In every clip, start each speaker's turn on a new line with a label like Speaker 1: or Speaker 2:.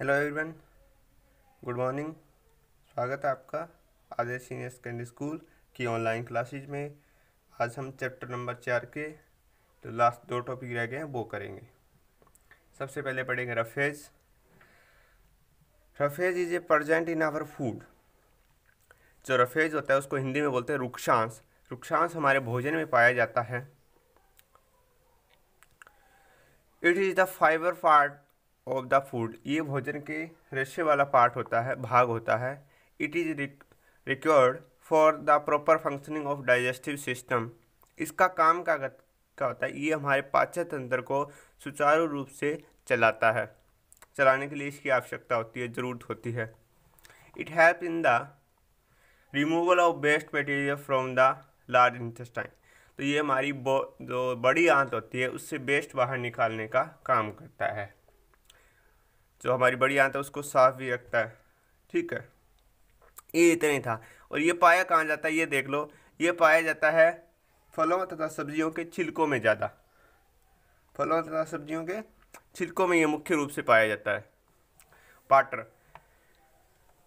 Speaker 1: hello everyone good morning स्वागत है आपका आदर्श सीनियर सेकेंडरी स्कूल की ऑनलाइन क्लासेज में आज हम चैप्टर नंबर चार के जो तो लास्ट दो टॉपिक रह गए हैं वो करेंगे सबसे पहले पढ़ेंगे roughage roughage is a present in our food जो रफेज होता है उसको हिंदी में बोलते हैं रुक्षांश रुक्षांश हमारे भोजन में पाया जाता है it is the fibre part of the food ये भोजन के रेशे वाला पार्ट होता है भाग होता है it is required for the proper functioning of digestive system इसका काम का, क्या होता है ये हमारे पाचन तंत्र को सुचारू रूप से चलाता है चलाने के लिए इसकी आवश्यकता होती है ज़रूरत होती है it help in the removal of waste material from the large intestine तो ये हमारी जो बड़ी आंत होती है उससे वेस्ट बाहर निकालने का काम करता है जो हमारी बड़ी आंत है उसको साफ भी रखता है ठीक है ये इतना ही था और ये पाया कहाँ जाता है ये देख लो ये पाया जाता है फलों तथा सब्जियों के छिलकों में ज़्यादा फलों तथा सब्जियों के छिलकों में ये मुख्य रूप से पाया जाता है पाटर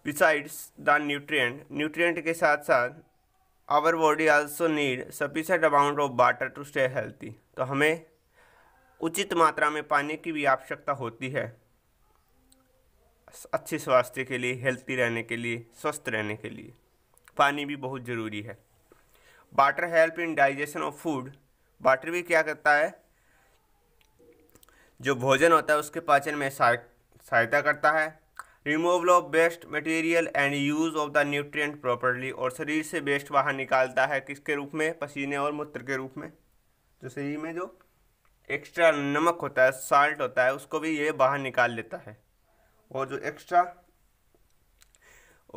Speaker 1: बिसाइड्स द न्यूट्रिएंट न्यूट्रिएंट के साथ साथ our body also need sufficient amount of water to stay healthy तो हमें उचित मात्रा में पानी की भी आवश्यकता होती है अच्छे स्वास्थ्य के लिए हेल्थी रहने के लिए स्वस्थ रहने के लिए पानी भी बहुत ज़रूरी है water help in digestion of food water भी क्या करता है जो भोजन होता है उसके पाचन में सहायता करता है removal of waste material and use of the nutrient properly और शरीर से बेस्ट बाहर निकालता है किसके रूप में पसीने और मूत्र के रूप में जो शरीर में जो एक्स्ट्रा नमक होता है साल्ट होता है उसको भी ये बाहर निकाल लेता है और जो एक्स्ट्रा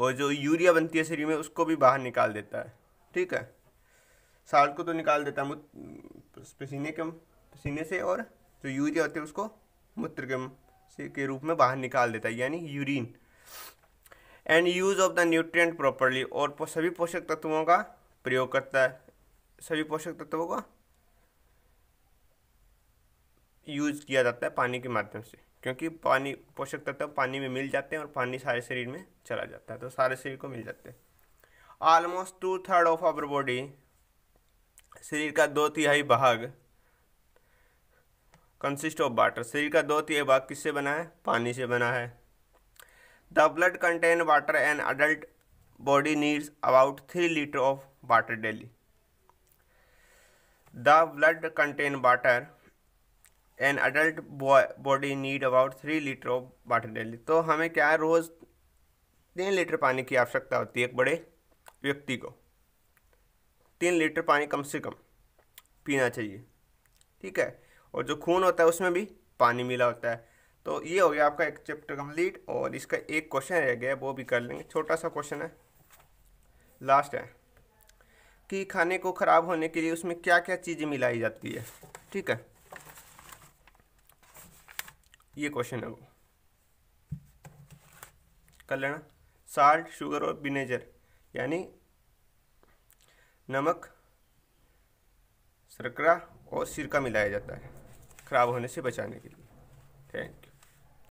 Speaker 1: और जो यूरिया बनती है शरीर में उसको भी बाहर निकाल देता है ठीक है साल्ट को तो निकाल देता है पसीने के पसीने से और जो यूरिया होती है उसको मूत्र के के रूप में बाहर निकाल देता है यानी urine and use of the nutrient properly और पो, सभी पोषक तत्वों का प्रयोग करता है सभी पोषक तत्वों का यूज किया जाता है पानी के माध्यम से क्योंकि पानी पोषक तत्व पानी में मिल जाते हैं और पानी सारे शरीर में चला जाता है तो सारे शरीर को मिल जाते हैं almost two third of our body शरीर का दो तिहाई भाग कंसिस्ट ऑफ वाटर शरीर का दो तिहाई भाग किससे बना है पानी से बना है the blood contain water an adult body needs about three litre of water daily the blood contain water an adult body need about three litre of water daily तो हमें क्या है रोज़ तीन लीटर पानी की आवश्यकता होती है एक बड़े व्यक्ति को तीन लीटर पानी कम से कम पीना चाहिए ठीक है और जो खून होता है उसमें भी पानी मिला होता है तो ये हो गया आपका एक चैप्टर कंप्लीट और इसका एक क्वेश्चन रह गया वो भी कर लेंगे छोटा सा क्वेश्चन है लास्ट है कि खाने को ख़राब होने के लिए उसमें क्या क्या चीज़ें मिलाई जाती है ठीक है ये क्वेश्चन है वो कर लेना साल्ट शुगर और विनेजर यानी नमक शर्करा और सिरका मिलाया जाता है ख़राब होने से बचाने के लिए ठीक